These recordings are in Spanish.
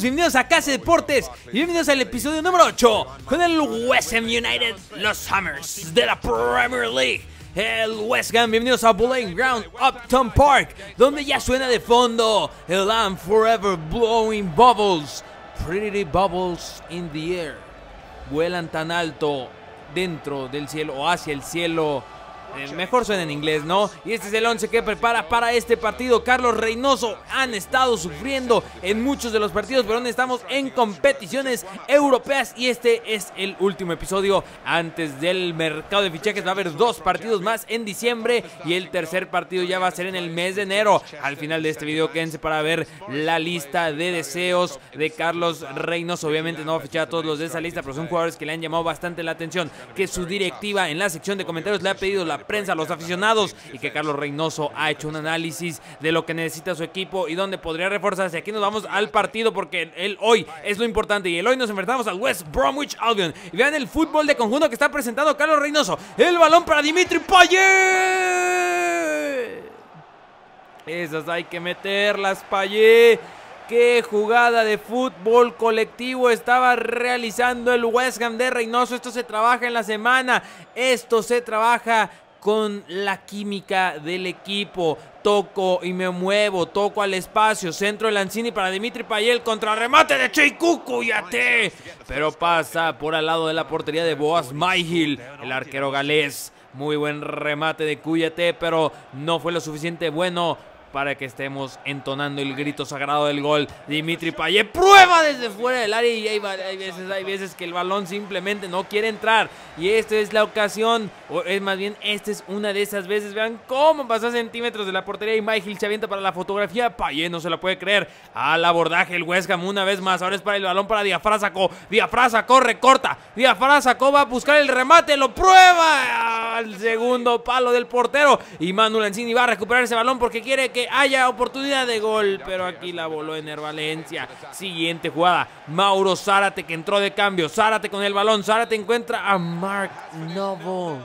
bienvenidos a Casa Deportes y bienvenidos al episodio número 8 con el West Ham United, los Hammers de la Premier League. El West Ham, bienvenidos a Bowling Ground, Upton Park, donde ya suena de fondo el I'm Forever Blowing Bubbles, Pretty Bubbles in the Air. Vuelan tan alto dentro del cielo o hacia el cielo eh, mejor suena en inglés, ¿no? Y este es el once que prepara para este partido. Carlos Reynoso han estado sufriendo en muchos de los partidos, pero donde estamos en competiciones europeas y este es el último episodio antes del mercado de fichajes. Va a haber dos partidos más en diciembre y el tercer partido ya va a ser en el mes de enero. Al final de este video quédense para ver la lista de deseos de Carlos Reynoso. Obviamente no va a fichar a todos los de esa lista, pero son jugadores que le han llamado bastante la atención, que su directiva en la sección de comentarios le ha pedido la prensa, los aficionados y que Carlos Reynoso ha hecho un análisis de lo que necesita su equipo y donde podría reforzarse. Aquí nos vamos al partido porque el hoy es lo importante y el hoy nos enfrentamos al West Bromwich Albion. vean el fútbol de conjunto que está presentando Carlos Reynoso. El balón para Dimitri Payet. Esas hay que meterlas, Payet. Qué jugada de fútbol colectivo estaba realizando el West Ham de Reynoso. Esto se trabaja en la semana. Esto se trabaja con la química del equipo. Toco y me muevo, toco al espacio. Centro de Lanzini para Dimitri Payel contra remate de Cheiku Cuyate. Pero pasa por al lado de la portería de Boas Mayhill, el arquero galés. Muy buen remate de Cuyate, pero no fue lo suficiente bueno para que estemos entonando el grito sagrado del gol. Dimitri Payet prueba desde fuera del área y hay, veces, veces que el balón simplemente no quiere entrar. Y esta es la ocasión, o es más bien, esta es una de esas veces. Vean cómo pasa centímetros de la portería y Michael chavienta para la fotografía. Payet no se la puede creer. Al abordaje el West Ham una vez más. Ahora es para el balón para Diafrazaco. Diafrazaco, recorta. Diafrazaco va a buscar el remate, lo prueba al segundo palo del portero. Y Manuel Encini va a recuperar ese balón porque quiere que haya oportunidad de gol. Pero aquí la voló Ener Valencia. Siguiente jugada. Mauro Zárate que entró de cambio. Zárate con el balón. Zárate encuentra a Mark Novo.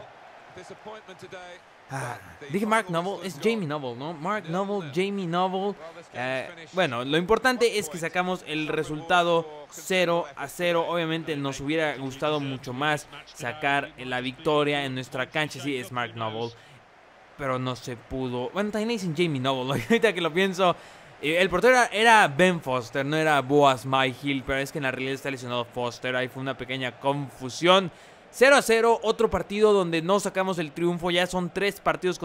Ah, dije Mark Noble, es Jamie Noble, ¿no? Mark Noble, Jamie Noble. Eh, bueno, lo importante es que sacamos el resultado 0 a 0. Obviamente nos hubiera gustado mucho más sacar la victoria en nuestra cancha. Sí, es Mark Noble. Pero no se pudo. Bueno, también Jamie Noble. Ahorita que lo pienso, eh, el portero era, Ben Foster, no era Boas My pero es que en la realidad está lesionado Foster. Ahí fue una pequeña confusión. 0 a 0, otro partido donde no sacamos el triunfo, ya son tres partidos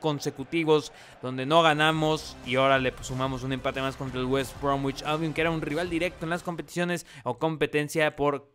consecutivos donde no ganamos y ahora le pues sumamos un empate más contra el West Bromwich Albion, que era un rival directo en las competiciones o competencia por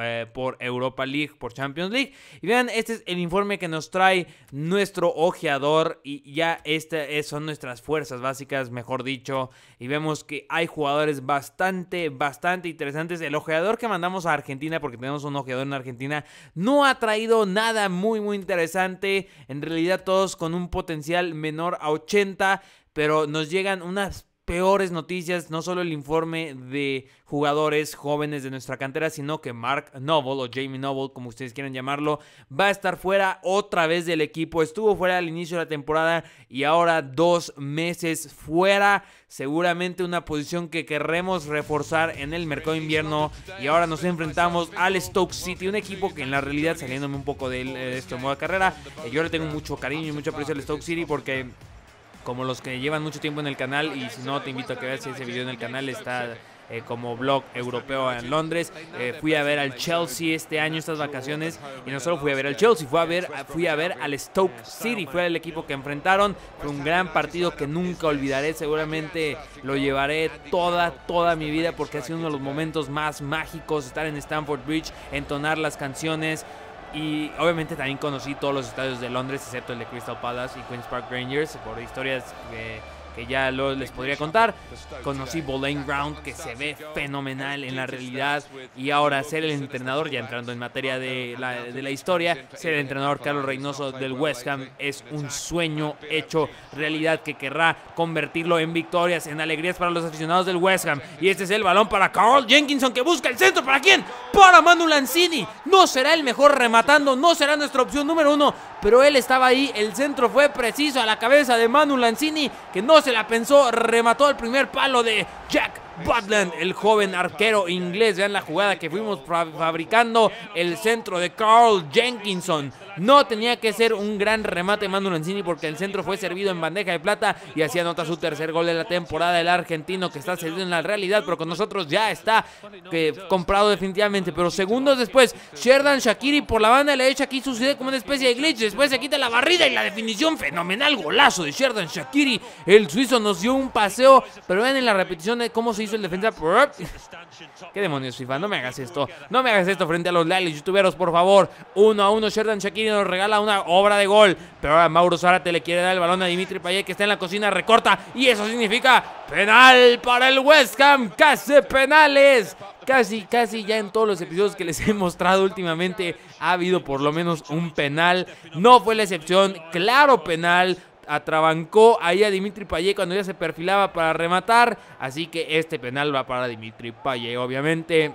eh, por Europa League, por Champions League. Y vean, este es el informe que nos trae nuestro ojeador y ya estas son nuestras fuerzas básicas, mejor dicho. Y vemos que hay jugadores bastante, bastante interesantes. El ojeador que mandamos a Argentina, porque tenemos un ojeador en Argentina, no ha traído nada muy, muy interesante. En realidad todos con un potencial menor a 80 pero nos llegan unas peores noticias, no solo el informe de jugadores jóvenes de nuestra cantera, sino que Mark Noble o Jamie Noble, como ustedes quieran llamarlo, va a estar fuera otra vez del equipo. Estuvo fuera al inicio de la temporada y ahora dos meses fuera. Seguramente una posición que querremos reforzar en el mercado invierno. Y ahora nos enfrentamos al Stoke City, un equipo que en la realidad, saliéndome un poco de, eh, de esto de carrera, eh, yo le tengo mucho cariño y mucho aprecio al Stoke City porque como los que llevan mucho tiempo en el canal y si no te invito a que veas ese video en el canal está eh, como blog europeo en Londres. Eh, fui a ver al Chelsea este año, estas vacaciones, y no solo fui a ver al Chelsea, fui a ver, fui a ver al Stoke City, fue el equipo que enfrentaron. Fue un gran partido que nunca olvidaré, seguramente lo llevaré toda, toda mi vida porque ha sido uno de los momentos más mágicos, estar en Stamford Bridge, entonar las canciones. Y obviamente también conocí todos los estadios de Londres, excepto el de Crystal Palace y Queen's Park Rangers, por historias que, ya les podría contar. Conocí Bowling Ground, que se ve fenomenal en la realidad. Y ahora ser el entrenador, ya entrando en materia de la, de la historia, ser el entrenador Carlos Reynoso del West Ham es un sueño hecho realidad que querrá convertirlo en victorias, en alegrías para los aficionados del West Ham. Y este es el balón para Carl Jenkinson, que busca el centro. ¿Para quién? para Manu Lanzini. No será el mejor rematando, no será nuestra opción número uno, pero él estaba ahí. El centro fue preciso a la cabeza de Manu Lanzini, que no se la pensó, remató al primer palo de Jack Butland, el joven arquero inglés. Vean la jugada que fuimos fabricando. El centro de Carl Jenkinson. No tenía que ser un gran remate Manu Lanzini porque el centro fue servido en bandeja de plata y así anota su tercer gol de la temporada el argentino que está cedido en la realidad, pero con nosotros ya está comprado definitivamente. Pero segundos después, Sherdan Shakiri por la banda le echa aquí sucede como una especie de glitch. Después se quita la barrida y la definición fenomenal golazo de Sherdan Shakiri. El suizo nos dio un paseo, pero vean en la repetición de cómo se hizo el defensa. ¿Qué demonios, FIFA? No me hagas esto. No me hagas esto frente a los Lali youtuberos, por favor. Uno a uno, Sheridan Shakiri nos regala una obra de gol. Pero ahora Mauro Zárate le quiere dar el balón a Dimitri Payet que está en la cocina, recorta. Y eso significa penal para el West Ham. Casi penales. Casi, casi ya en todos los episodios que les he mostrado últimamente ha habido por lo menos un penal. No fue la excepción. Claro penal atrabancó ahí a Dimitri Payet cuando ya se perfilaba para rematar. Así que este penal va para Dimitri Payet, obviamente.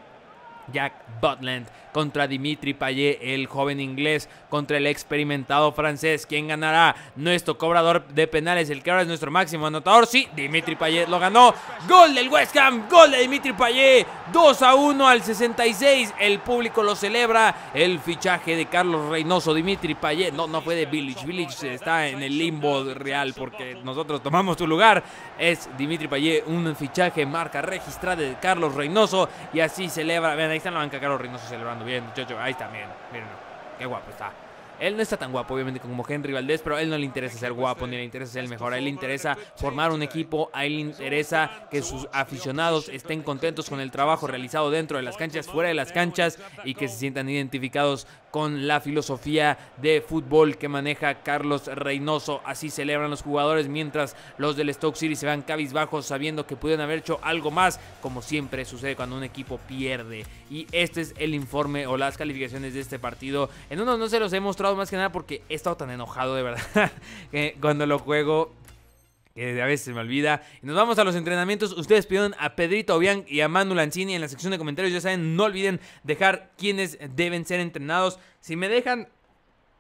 Jack Butland contra Dimitri Payet, el joven inglés, contra el experimentado francés. ¿Quién ganará? Nuestro cobrador de penales, el que ahora es nuestro máximo anotador. Sí, Dimitri Payet lo ganó. Gol del West Ham, gol de Dimitri Payet. 2 a 1 al 66. El público lo celebra. El fichaje de Carlos Reynoso, Dimitri Payet. No, no fue de Village. Village está en el limbo real porque nosotros tomamos su lugar. Es Dimitri Payet, un fichaje marca registrada de Carlos Reynoso. Y así celebra. Vean, ahí está la banca Carlos Reynoso celebrando bien, Jojo ahí también. Miren, Qué guapo está. Él no está tan guapo, obviamente, como Henry Valdés, pero a él no le interesa ser pues, guapo, eh, ni le interesa ser el mejor. A él le interesa formar un equipo, a él le pues, interesa que sus aficionados estén contentos con el trabajo realizado dentro de las canchas, fuera de las canchas, y que se sientan identificados con la filosofía de fútbol que maneja Carlos Reynoso. Así celebran los jugadores, mientras los del Stoke City se van cabizbajos sabiendo que pudieron haber hecho algo más, como siempre sucede cuando un equipo pierde. Y este es el informe o las calificaciones de este partido. En uno no se los he mostrado más que nada porque he estado tan enojado de verdad cuando lo juego que a veces me olvida. y Nos vamos a los entrenamientos. Ustedes pidieron a Pedrito Obiang y a Manu Lanzini en la sección de comentarios. Ya saben, no olviden dejar quiénes deben ser entrenados. Si me dejan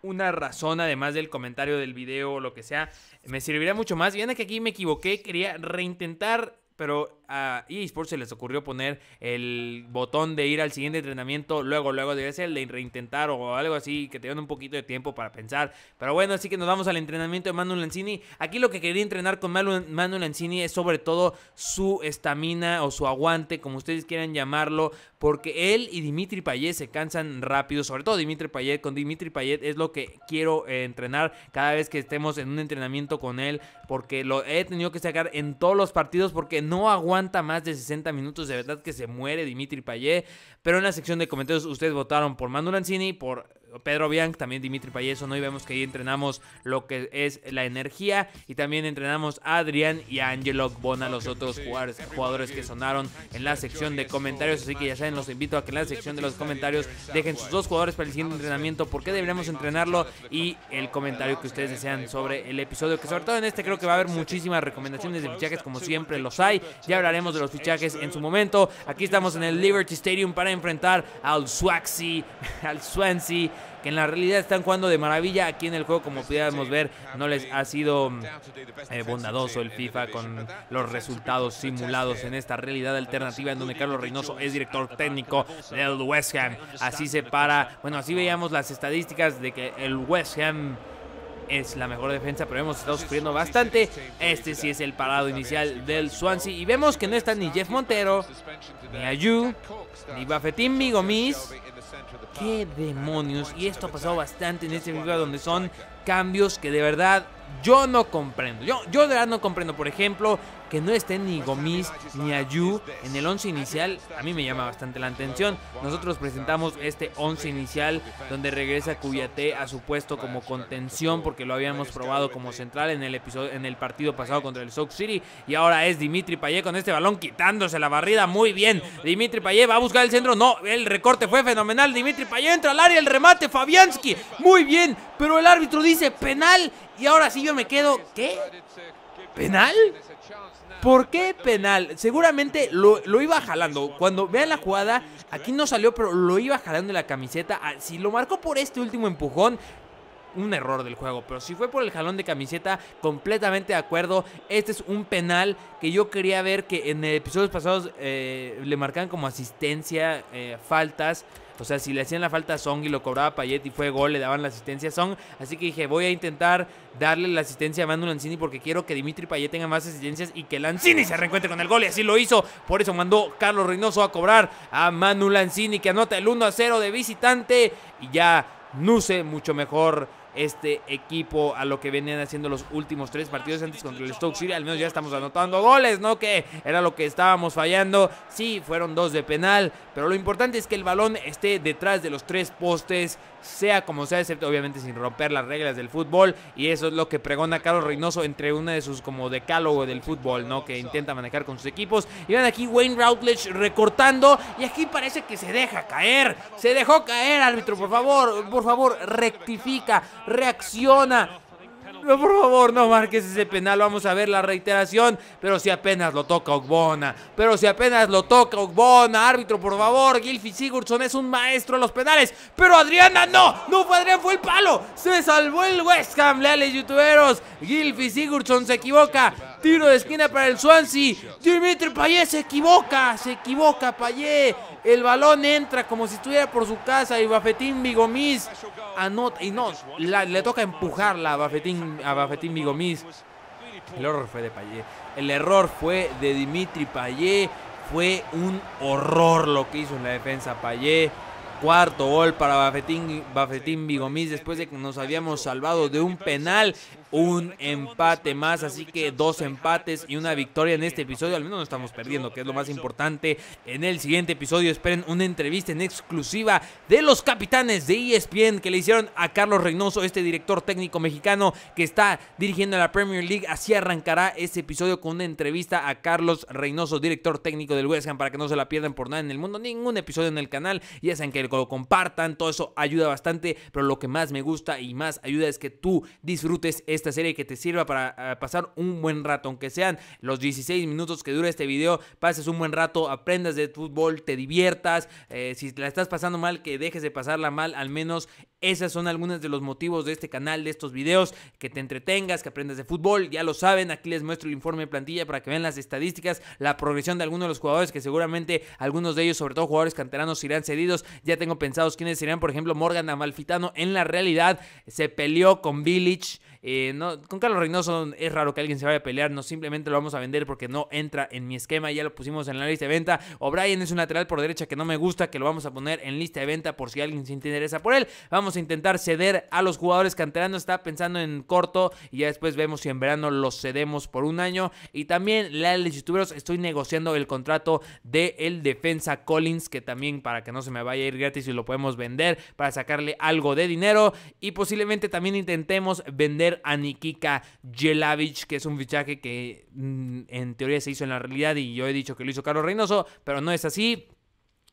una razón, además del comentario del video o lo que sea, me serviría mucho más. Viene que aquí me equivoqué, quería reintentar, pero a eSports se les ocurrió poner el botón de ir al siguiente entrenamiento luego, luego debe ser de reintentar o algo así, que te den un poquito de tiempo para pensar. Pero bueno, así que nos vamos al entrenamiento de Manu Lanzini. Aquí lo que quería entrenar con Manu, Manu Lanzini es sobre todo su estamina o su aguante, como ustedes quieran llamarlo, porque él y Dimitri Payet se cansan rápido, sobre todo Dimitri Payet. Con Dimitri Payet es lo que quiero eh, entrenar cada vez que estemos en un entrenamiento con él, porque lo he tenido que sacar en todos los partidos porque no aguanta aguanta más de 60 minutos, de verdad que se muere Dimitri Payet. Pero en la sección de comentarios ustedes votaron por Manu Lanzini, por Pedro Bianc, también Dimitri Payeso, ¿no? Y vemos que ahí entrenamos lo que es la energía y también entrenamos a Adrián y a Angelo Bona, los otros jugadores, jugadores que sonaron en la sección de comentarios. Así que ya saben, los invito a que en la sección de los comentarios dejen sus dos jugadores para el siguiente entrenamiento, por qué deberíamos entrenarlo y el comentario que ustedes desean sobre el episodio. Que sobre todo en este creo que va a haber muchísimas recomendaciones de fichajes, como siempre los hay. Ya hablaremos de los fichajes en su momento. Aquí estamos en el Liberty Stadium para enfrentar al Swaxi, al Swansea que en la realidad están jugando de maravilla. Aquí en el juego, como este pudiéramos ver, no les ha sido eh, bondadoso el FIFA con los resultados simulados en esta realidad alternativa en donde Carlos Reynoso es director técnico del West Ham. Así se para, bueno, así veíamos las estadísticas de que el West Ham es la mejor defensa, pero hemos estado sufriendo bastante. Este sí es el parado inicial del Swansea. Y vemos que no están ni Jeff Montero, ni Ayu, ni Bafetín ni ¡Qué demonios! Y esto ha pasado bastante en este lugar donde son cambios que de verdad yo no comprendo. Yo, yo de verdad no comprendo, por ejemplo, que no estén ni Gomis ni Ayu en el once inicial. A mí me llama bastante la atención. Nosotros presentamos este once inicial donde regresa Cuyate a su puesto como contención porque lo habíamos probado como central en el episodio en el partido pasado contra el Sox City y ahora es Dimitri Payet con este balón quitándose la barrida muy bien. Dimitri Payet va a buscar el centro. No, el recorte fue fenomenal. Dimitri Payet entra al área, el remate Fabianski. Muy bien, pero el árbitro dice penal y ahora sí yo me quedo, ¿qué? ¿Penal? ¿Por qué penal? Seguramente lo, lo, iba jalando. Cuando vean la jugada, aquí no salió, pero lo iba jalando en la camiseta. Ah, si lo marcó por este último empujón, un error del juego. Pero si fue por el jalón de camiseta, completamente de acuerdo. Este es un penal que yo quería ver que en episodios pasados eh, le marcaban como asistencia, eh, faltas. O sea, si le hacían la falta a Song y lo cobraba Payet y fue gol, le daban la asistencia a Song. Así que dije, voy a intentar darle la asistencia a Manu Lanzini porque quiero que Dimitri Payet tenga más asistencias y que Lanzini se reencuentre con el gol. Y así lo hizo. Por eso mandó Carlos Reynoso a cobrar a Manu Lanzini que anota el 1 a 0 de visitante. Y ya sé, mucho mejor este equipo a lo que venían haciendo los últimos tres partidos antes contra el Stoke City. Al menos ya estamos anotando goles, ¿no? Que era lo que estábamos fallando. Sí, fueron dos de penal, pero lo importante es que el balón esté detrás de los tres postes sea como sea, excepto obviamente sin romper las reglas del fútbol. Y eso es lo que pregona Carlos Reynoso entre una de sus como decálogo del fútbol, ¿no? Que intenta manejar con sus equipos. Y van aquí Wayne Routledge recortando. Y aquí parece que se deja caer. Se dejó caer, árbitro, por favor, por favor, rectifica, reacciona no, por favor, no marques ese penal. Vamos a ver la reiteración. Pero si apenas lo toca Ogbona. Pero si apenas lo toca Ogbona. Árbitro, por favor. Gilfi Sigurdsson es un maestro en los penales. Pero Adriana no. No fue fue el palo. Se salvó el West Ham, leales youtuberos. Gilfi Sigurdsson se equivoca. Tiro de esquina para el Swansea. Dimitri Payet se equivoca. Se equivoca Payet. El balón entra como si estuviera por su casa y Bafetín Bigomis anota. Y no, le toca empujarla a Bafetín, a Bigomis. El error fue de Payet, El error fue de Dimitri Payet, Fue un horror lo que hizo en la defensa Payet. Cuarto gol para Bafetín, Bafetín Bigomis después de que nos habíamos salvado de un penal un empate más, así que dos empates y una victoria en este episodio, al menos no estamos perdiendo, que es lo más importante. En el siguiente episodio esperen una entrevista en exclusiva de los capitanes de ESPN que le hicieron a Carlos Reynoso, este director técnico mexicano que está dirigiendo la Premier League. Así arrancará este episodio con una entrevista a Carlos Reynoso, director técnico del West Ham, para que no se la pierdan por nada en el mundo, ningún episodio en el canal, ya saben que lo compartan, todo eso ayuda bastante, pero lo que más me gusta y más ayuda es que tú disfrutes este esta serie que te sirva para eh, pasar un buen rato, aunque sean los 16 minutos que dura este video, pases un buen rato, aprendas de fútbol, te diviertas, eh, si la estás pasando mal, que dejes de pasarla mal, al menos esas son algunas de los motivos de este canal, de estos videos, que te entretengas, que aprendas de fútbol, ya lo saben, aquí les muestro el informe de plantilla para que vean las estadísticas, la progresión de algunos de los jugadores, que seguramente algunos de ellos, sobre todo jugadores canteranos, irán cedidos, ya tengo pensados quiénes serían, por ejemplo, Morgan Amalfitano, en la realidad se peleó con Village, eh, eh, no, con Carlos Reynoso es raro que alguien se vaya a pelear, no simplemente lo vamos a vender porque no entra en mi esquema, ya lo pusimos en la lista de venta. O'Brien es un lateral por derecha que no me gusta, que lo vamos a poner en lista de venta por si alguien se interesa por él. Vamos a intentar ceder a los jugadores canteranos, está pensando en corto y ya después vemos si en verano los cedemos por un año. Y también la estoy negociando el contrato de el defensa Collins, que también para que no se me vaya a ir gratis y lo podemos vender para sacarle algo de dinero. Y posiblemente también intentemos vender a Nikika Jelavich, que es un fichaje que mm, en teoría se hizo en la realidad y yo he dicho que lo hizo Carlos Reynoso, pero no es así.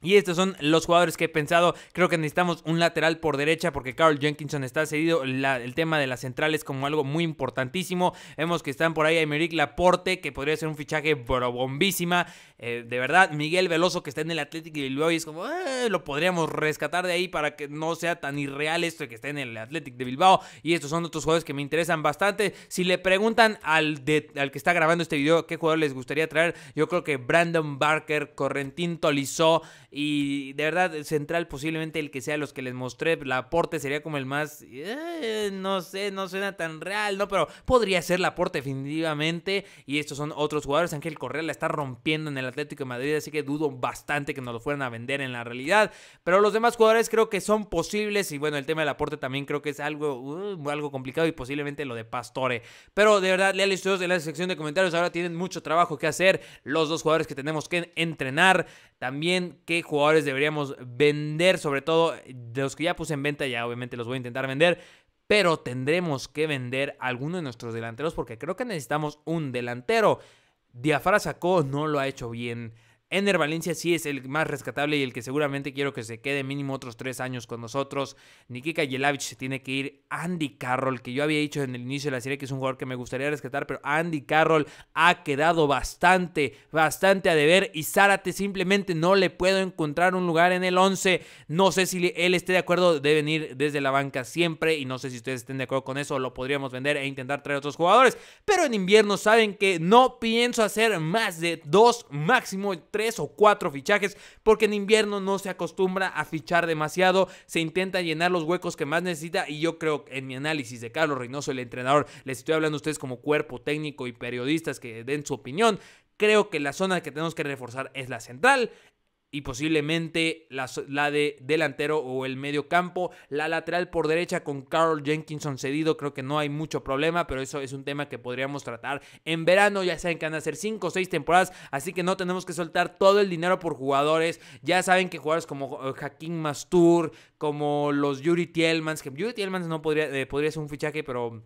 Y estos son los jugadores que he pensado. Creo que necesitamos un lateral por derecha porque Carl Jenkinson está cedido. el tema de las centrales como algo muy importantísimo. Vemos que están por ahí Emerick Laporte, que podría ser un fichaje bombísima. Eh, de verdad, Miguel Veloso, que está en el Atlético de Bilbao, y es como, ah, lo podríamos rescatar de ahí para que no sea tan irreal esto de que está en el Atlético de Bilbao. Y estos son otros jugadores que me interesan bastante. Si le preguntan al, al que está grabando este video qué jugador les gustaría traer, yo creo que Brandon Barker, Correntín Tolizó. Y de verdad, central posiblemente el que sea los que les mostré, el aporte sería como el más, eh, no sé, no suena tan real, ¿no? Pero podría ser el aporte definitivamente. Y estos son otros jugadores. Ángel Correa la está rompiendo en el Atlético de Madrid, así que dudo bastante que nos lo fueran a vender en la realidad. Pero los demás jugadores creo que son posibles. Y bueno, el tema del aporte también creo que es algo, uh, algo complicado y posiblemente lo de Pastore. Pero de verdad, leales todos en la sección de comentarios. Ahora tienen mucho trabajo que hacer. Los dos jugadores que tenemos que entrenar. También que jugadores deberíamos vender, sobre todo de los que ya puse en venta, ya obviamente los voy a intentar vender, pero tendremos que vender alguno de nuestros delanteros porque creo que necesitamos un delantero. Diafara sacó, no lo ha hecho bien Ender Valencia sí es el más rescatable y el que seguramente quiero que se quede mínimo otros tres años con nosotros. Nikika Yelavich se tiene que ir. Andy Carroll, que yo había dicho en el inicio de la serie que es un jugador que me gustaría rescatar, pero Andy Carroll ha quedado bastante, bastante a deber y Zárate simplemente no le puedo encontrar un lugar en el 11. No sé si él esté de acuerdo de venir desde la banca siempre y no sé si ustedes estén de acuerdo con eso. Lo podríamos vender e intentar traer otros jugadores. Pero en invierno saben que no pienso hacer más de dos, máximo tres tres o cuatro fichajes, porque en invierno no se acostumbra a fichar demasiado, se intenta llenar los huecos que más necesita y yo creo en mi análisis de Carlos Reynoso, el entrenador, les estoy hablando a ustedes como cuerpo técnico y periodistas que den su opinión, creo que la zona que tenemos que reforzar es la central y posiblemente la, de delantero o el medio campo. La lateral por derecha con Carl Jenkinson cedido, creo que no hay mucho problema, pero eso es un tema que podríamos tratar en verano. Ya saben que van a ser 5 o 6 temporadas, así que no tenemos que soltar todo el dinero por jugadores. Ya saben que jugadores como eh, Jaquín Mastur, como los Yuri Tielmans, que Yuri Tielmans no podría, eh, podría ser un fichaje, pero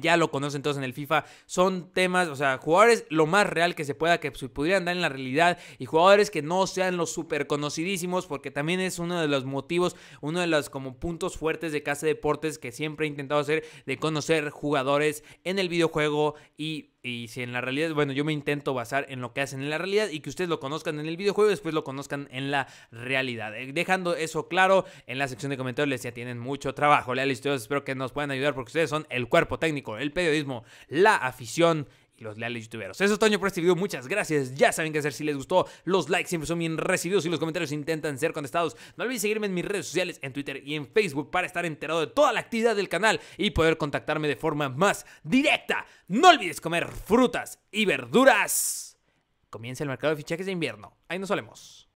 ya lo conocen todos en el FIFA, son temas, o sea, jugadores lo más real que se pueda, que se pudieran dar en la realidad, y jugadores que no sean los súper conocidísimos, porque también es uno de los motivos, uno de los como puntos fuertes de Casa de Deportes que siempre he intentado hacer, de conocer jugadores en el videojuego y y si en la realidad, bueno, yo me intento basar en lo que hacen en la realidad y que ustedes lo conozcan en el videojuego y después lo conozcan en la realidad. Eh, dejando eso claro, en la sección de comentarios les ya tienen mucho trabajo, leales espero que nos puedan ayudar porque ustedes son el cuerpo técnico, el periodismo, la afición y los leales youtuberos. Eso es todo por este video, muchas gracias. Ya saben qué hacer si les gustó. Los likes siempre son bien recibidos y los comentarios intentan ser contestados. No olviden seguirme en mis redes sociales, en Twitter y en Facebook para estar enterado de toda la actividad del canal y poder contactarme de forma más directa. No olvides comer frutas y verduras. Comienza el mercado de fichajes de invierno. Ahí nos solemos.